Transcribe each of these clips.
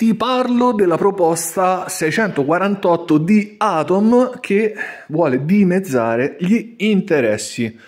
ti parlo della proposta 648 di Atom che vuole dimezzare gli interessi.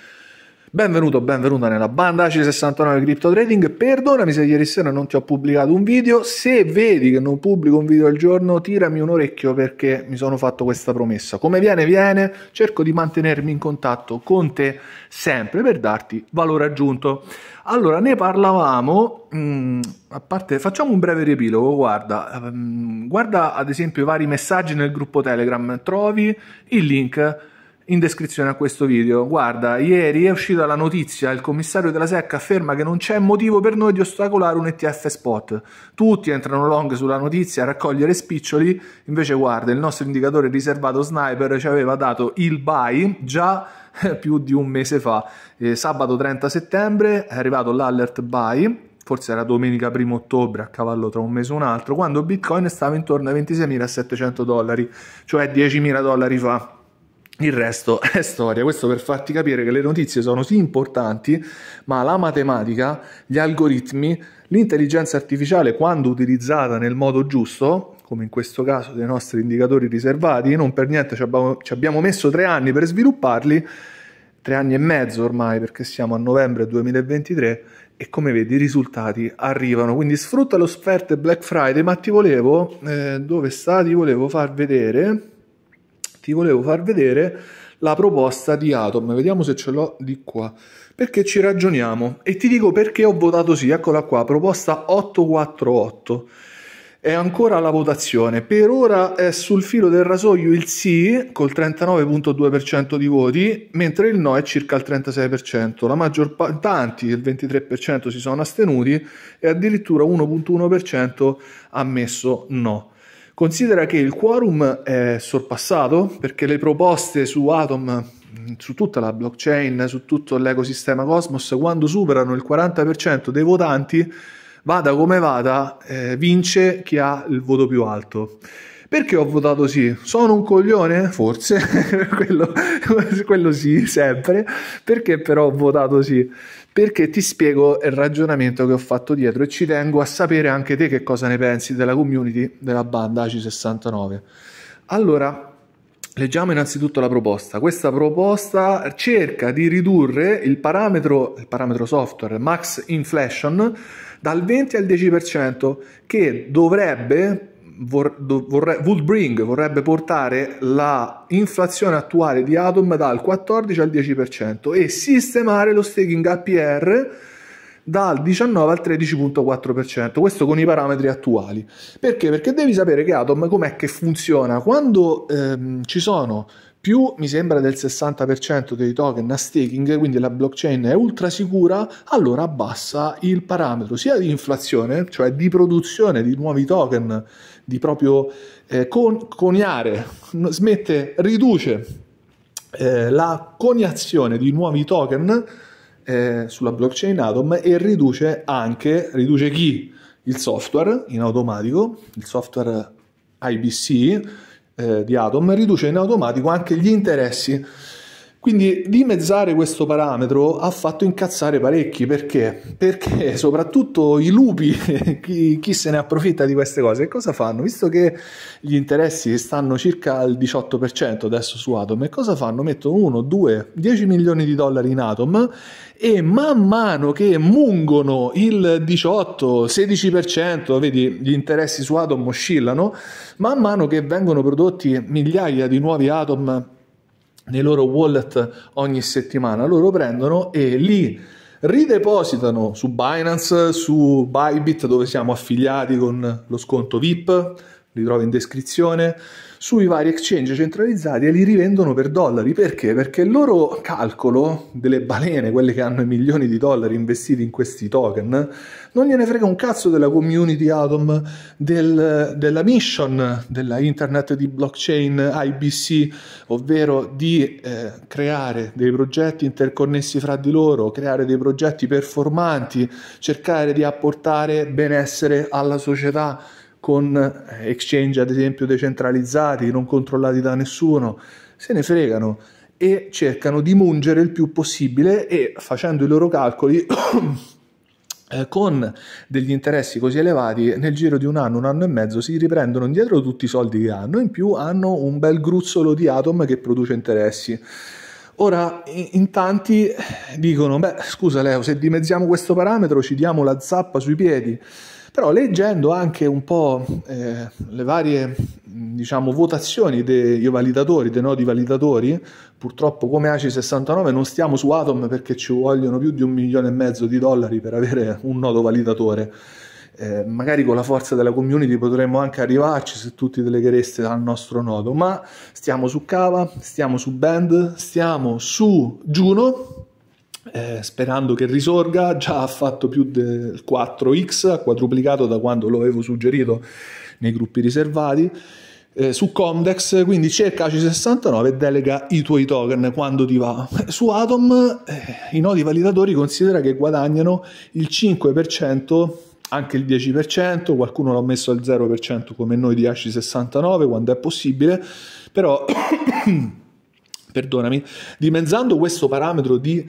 Benvenuto, benvenuta nella banda c 69 Crypto Trading. Perdonami se ieri sera non ti ho pubblicato un video. Se vedi che non pubblico un video al giorno, tirami un orecchio perché mi sono fatto questa promessa. Come viene, viene. Cerco di mantenermi in contatto con te sempre per darti valore aggiunto. Allora, ne parlavamo. Mh, mm, a parte, facciamo un breve riepilogo. Guarda, mh, ehm, guarda ad esempio i vari messaggi nel gruppo Telegram. Trovi il link in descrizione a questo video. Guarda, ieri è uscita la notizia, il commissario della SEC afferma che non c'è motivo per noi di ostacolare un ETF spot. Tutti entrano long sulla notizia a raccogliere spiccioli, invece guarda, il nostro indicatore riservato Sniper ci aveva dato il buy già eh, più di un mese fa. Eh, sabato 30 settembre è arrivato l'alert buy forse era domenica 1 ottobre, a cavallo tra un mese e un altro, quando Bitcoin stava intorno ai 26.700 dollari, cioè 10.000 dollari fa. Il resto è storia, questo per farti capire che le notizie sono sì importanti, ma la matematica, gli algoritmi, l'intelligenza artificiale quando utilizzata nel modo giusto, come in questo caso dei nostri indicatori riservati, non per niente ci abbiamo, ci abbiamo messo tre anni per svilupparli, tre anni e mezzo ormai perché siamo a novembre 2023 e come vedi i risultati arrivano quindi sfrutta l'offerta Black Friday ma ti volevo eh, dove sta ti volevo far vedere ti volevo far vedere la proposta di Atom, vediamo se ce l'ho di qua, perché ci ragioniamo e ti dico perché ho votato sì, eccola qua, proposta 848 è ancora la votazione. Per ora è sul filo del rasoio il sì col 39.2% di voti, mentre il no è circa il 36%. La maggior parte, tanti, il 23% si sono astenuti e addirittura 1.1% ha messo no. Considera che il quorum è sorpassato perché le proposte su Atom, su tutta la blockchain, su tutto l'ecosistema Cosmos, quando superano il 40% dei votanti, vada come vada, eh, vince chi ha il voto più alto. Perché ho votato sì? Sono un coglione? Forse, quello, quello sì, sempre. Perché però ho votato sì? Perché ti spiego il ragionamento che ho fatto dietro e ci tengo a sapere anche te che cosa ne pensi della community della banda AC69. Allora, Leggiamo innanzitutto la proposta. Questa proposta cerca di ridurre il parametro, il parametro software max inflation dal 20 al 10% che dovrebbe vor, vorre, Woodbring vorrebbe portare la inflazione attuale di Atom dal 14 al 10% e sistemare lo staking APR dal 19 al 13.4%, questo con i parametri attuali. Perché? Perché devi sapere che Atom com'è che funziona? Quando ehm, ci sono più mi sembra del 60% dei token a staking, quindi la blockchain è ultra sicura, allora abbassa il parametro sia di inflazione, cioè di produzione di nuovi token, di proprio eh, con, coniare, smette, riduce eh, la coniazione di nuovi token eh, sulla blockchain Atom e riduce anche, riduce chi? Il software in automatico, il software IBC eh, di Atom, riduce in automatico anche gli interessi quindi dimezzare questo parametro ha fatto incazzare parecchi perché? Perché soprattutto i lupi, chi, chi, se ne approfitta di queste cose, cosa fanno? Visto che gli interessi stanno circa al 18% adesso su Atom, e cosa fanno? Mettono 1, 2, 10 milioni di dollari in Atom e man mano che mungono il 18, 16%, vedi gli interessi su Atom oscillano, man mano che vengono prodotti migliaia di nuovi Atom nei loro wallet ogni settimana, loro prendono e li ridepositano su Binance, su Bybit dove siamo affiliati con lo sconto VIP, li trovo in descrizione, sui vari exchange centralizzati e li rivendono per dollari. Perché? Perché il loro calcolo delle balene, quelle che hanno i milioni di dollari investiti in questi token, non gliene frega un cazzo della community Atom, del, della mission della internet di blockchain IBC, ovvero di eh, creare dei progetti interconnessi fra di loro, creare dei progetti performanti, cercare di apportare benessere alla società con exchange ad esempio decentralizzati, non controllati da nessuno, se ne fregano e cercano di mungere il più possibile e facendo i loro calcoli eh, con degli interessi così elevati nel giro di un anno, un anno e mezzo si riprendono indietro tutti i soldi che hanno in più hanno un bel gruzzolo di Atom che produce interessi. Ora, in tanti dicono, beh, scusa Leo, se dimezziamo questo parametro ci diamo la zappa sui piedi. Però leggendo anche un po' eh, le varie diciamo, votazioni dei validatori, dei nodi validatori, purtroppo come ACI 69 non stiamo su Atom perché ci vogliono più di un milione e mezzo di dollari per avere un nodo validatore. Eh, magari con la forza della community potremmo anche arrivarci se tutti deleghereste al nostro nodo, ma stiamo su Cava, stiamo su Band, stiamo su Juno eh, sperando che risorga, già ha fatto più del 4x, ha quadruplicato da quando lo avevo suggerito nei gruppi riservati. Eh, su Comdex, quindi cerca AC69 e delega i tuoi token quando ti va. Eh, su Atom eh, i nodi validatori considera che guadagnano il 5%, anche il 10%, qualcuno l'ha messo al 0% come noi di AC69 quando è possibile, però eh, perdonami, dimezzando questo parametro di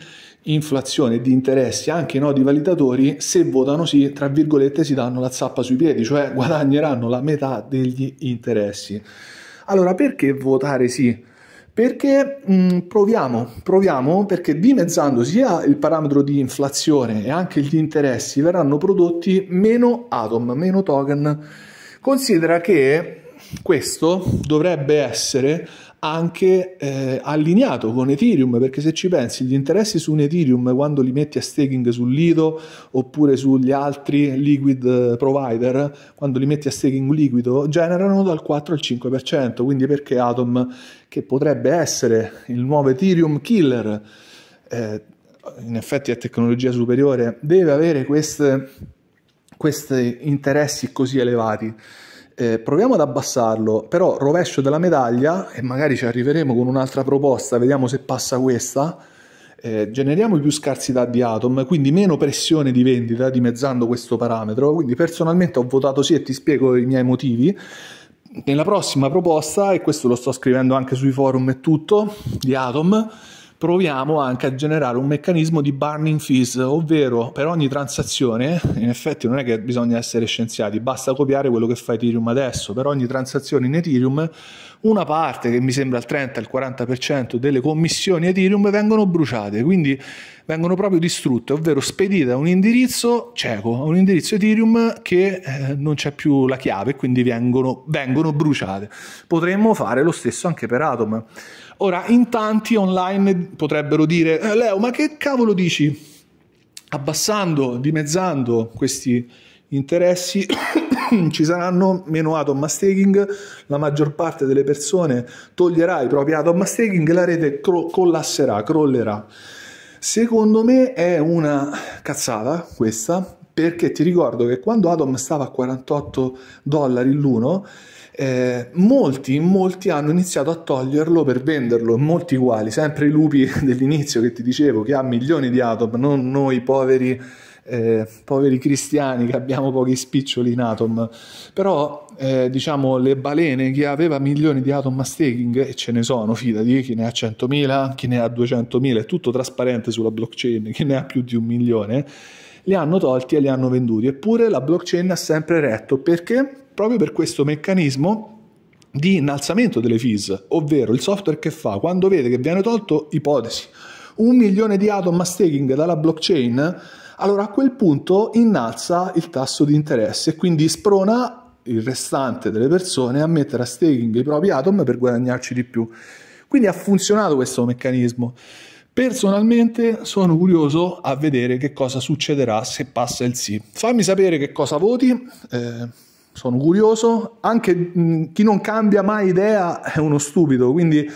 inflazione e di interessi anche i nodi validatori, se votano sì, tra virgolette, si danno la zappa sui piedi, cioè guadagneranno la metà degli interessi. Allora, perché votare sì? Perché mh, mm, proviamo, proviamo perché dimezzando sia il parametro di inflazione e anche gli interessi verranno prodotti meno atom, meno token. Considera che questo dovrebbe essere anche eh, allineato con Ethereum, perché se ci pensi gli interessi su un Ethereum quando li metti a staking sul Lido oppure sugli altri liquid eh, provider, quando li metti a staking liquido, generano dal 4 al 5%, quindi perché Atom, che potrebbe essere il nuovo Ethereum killer, eh, in effetti è tecnologia superiore, deve avere queste, questi interessi così elevati eh, proviamo ad abbassarlo, però rovescio della medaglia, e magari ci arriveremo con un'altra proposta, vediamo se passa questa, eh, generiamo più scarsità di atom, quindi meno pressione di vendita, dimezzando questo parametro, quindi personalmente ho votato sì e ti spiego i miei motivi, nella prossima proposta, e questo lo sto scrivendo anche sui forum e tutto, di Atom, proviamo anche a generare un meccanismo di burning fees, ovvero per ogni transazione, in effetti non è che bisogna essere scienziati, basta copiare quello che fa Ethereum adesso, per ogni transazione in Ethereum una parte, che mi sembra il 30, il 40% delle commissioni Ethereum vengono bruciate, quindi vengono proprio distrutte, ovvero spedite a un indirizzo cieco, a un indirizzo Ethereum che eh, non c'è più la chiave, quindi vengono, vengono bruciate. Potremmo fare lo stesso anche per Atom. Ora, in tanti online potrebbero dire, eh, Leo, ma che cavolo dici? Abbassando, dimezzando questi interessi ci saranno meno atom staking, la maggior parte delle persone toglierà i propri atom staking e la rete cro- collasserà, crollerà. Secondo me è una cazzata questa, perché ti ricordo che quando Atom stava a 48 dollari l'uno, eh, molti, molti hanno iniziato a toglierlo per venderlo, molti uguali, sempre i lupi dell'inizio che ti dicevo che ha milioni di Atom, non noi poveri eh, poveri cristiani che abbiamo pochi spiccioli in Atom, però eh, diciamo le balene che aveva milioni di Atom a staking, e ce ne sono, fidati, chi ne ha 100.000, chi ne ha 200.000, è tutto trasparente sulla blockchain, chi ne ha più di un milione, li hanno tolti e li hanno venduti, eppure la blockchain ha sempre retto, perché? Proprio per questo meccanismo di innalzamento delle fees, ovvero il software che fa quando vede che viene tolto, ipotesi, un milione di atom a staking dalla blockchain, allora a quel punto innalza il tasso di interesse e quindi sprona il restante delle persone a mettere a staking i propri atom per guadagnarci di più. Quindi ha funzionato questo meccanismo. Personalmente sono curioso a vedere che cosa succederà se passa il sì. Fammi sapere che cosa voti, eh, sono curioso. Anche mh, chi non cambia mai idea è uno stupido, quindi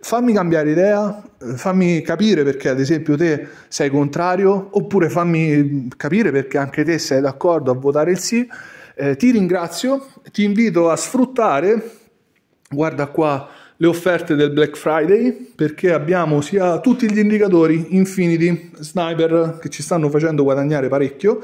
fammi cambiare idea, fammi capire perché ad esempio te sei contrario, oppure fammi capire perché anche te sei d'accordo a votare il sì. Eh, ti ringrazio, ti invito a sfruttare, guarda qua, le offerte del Black Friday perché abbiamo sia tutti gli indicatori Infinity, Sniper che ci stanno facendo guadagnare parecchio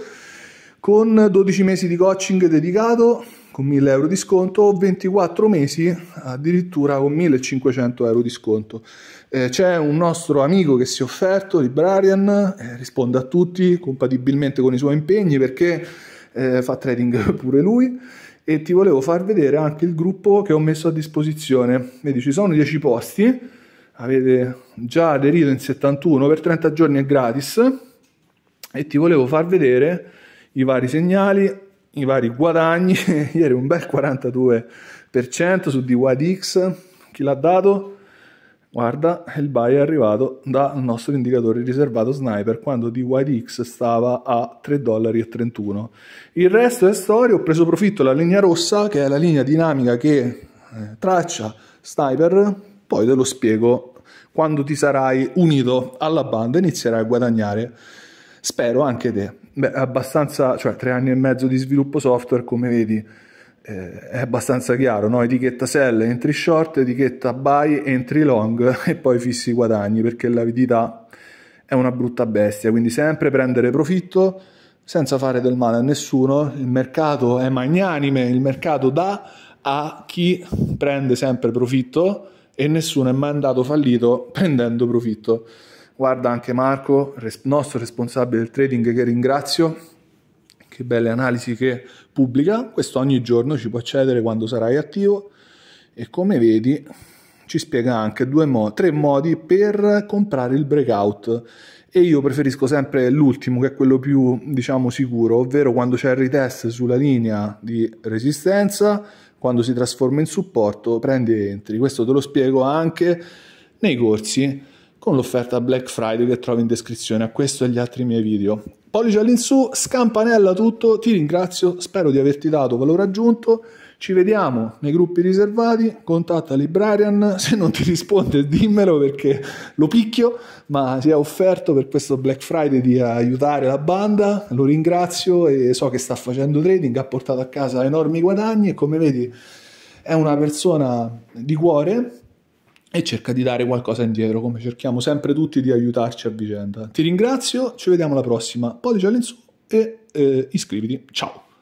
con 12 mesi di coaching dedicato con 1000 euro di sconto o 24 mesi addirittura con 1500 euro di sconto. Eh, c'è un nostro amico che si è offerto, Librarian, eh, risponde a tutti compatibilmente con i suoi impegni perché eh, fa trading pure lui e ti volevo far vedere anche il gruppo che ho messo a disposizione. Vedi, ci sono 10 posti, avete già aderito in 71 per 30 giorni è gratis e ti volevo far vedere i vari segnali, i vari guadagni. Ieri un bel 42% su DYDX. Chi l'ha dato? Guarda, il buy è arrivato dal nostro indicatore riservato Sniper quando DYDX stava a 3,31 dollari. Il resto è storia, ho preso profitto della linea rossa, che è la linea dinamica che eh, traccia Sniper, poi te lo spiego quando ti sarai unito alla banda e inizierai a guadagnare. Spero anche te. Beh, abbastanza, cioè tre anni e mezzo di sviluppo software, come vedi, eh, è abbastanza chiaro, no? Etichetta sell, entri short, etichetta buy, entri long e poi fissi i guadagni, perché l'avidità è una brutta bestia, quindi sempre prendere profitto senza fare del male a nessuno, il mercato è magnanime, il mercato dà a chi prende sempre profitto e nessuno è mai andato fallito prendendo profitto guarda anche Marco, res- nostro responsabile del trading, che ringrazio. Che belle analisi che pubblica. Questo ogni giorno ci può accedere quando sarai attivo. E come vedi, ci spiega anche mo- tre modi per comprare il breakout. E io preferisco sempre l'ultimo, che è quello più diciamo sicuro, ovvero quando c'è il retest sulla linea di resistenza, quando si trasforma in supporto, prendi e entri. Questo te lo spiego anche nei corsi con l'offerta Black Friday che trovi in descrizione a questo e agli altri miei video. Pollice all'insù, scampanella tutto, ti ringrazio, spero di averti dato valore aggiunto, ci vediamo nei gruppi riservati, contatta Librarian, se non ti risponde dimmelo perché lo picchio, ma si è offerto per questo Black Friday di aiutare la banda, lo ringrazio e so che sta facendo trading, ha portato a casa enormi guadagni e come vedi è una persona di cuore e cerca di dare qualcosa indietro, come cerchiamo sempre tutti di aiutarci a vicenda. Ti ringrazio, ci vediamo alla prossima. Podice all'insù e eh, iscriviti. Ciao!